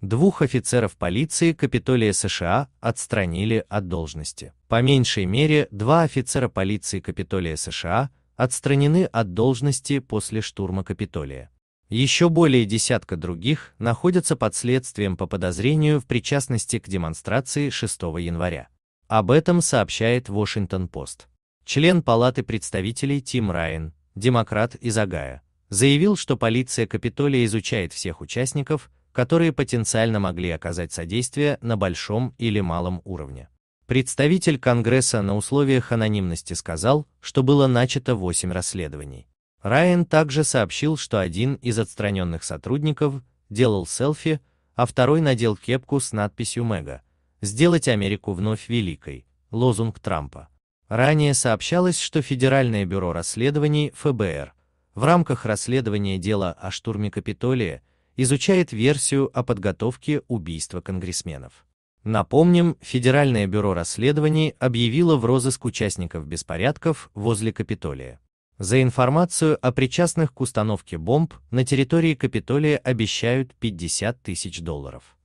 Двух офицеров полиции Капитолия США отстранили от должности. По меньшей мере, два офицера полиции Капитолия США отстранены от должности после штурма Капитолия. Еще более десятка других находятся под следствием по подозрению в причастности к демонстрации 6 января. Об этом сообщает Вашингтон-Пост. Член Палаты представителей Тим Райан, демократ из Агая, заявил, что полиция Капитолия изучает всех участников, которые потенциально могли оказать содействие на большом или малом уровне. Представитель Конгресса на условиях анонимности сказал, что было начато 8 расследований. Райан также сообщил, что один из отстраненных сотрудников делал селфи, а второй надел кепку с надписью «Мега» «Сделать Америку вновь великой» – лозунг Трампа. Ранее сообщалось, что Федеральное бюро расследований ФБР в рамках расследования дела о штурме Капитолия изучает версию о подготовке убийства конгрессменов. Напомним, Федеральное бюро расследований объявило в розыск участников беспорядков возле Капитолия. За информацию о причастных к установке бомб на территории Капитолия обещают 50 тысяч долларов.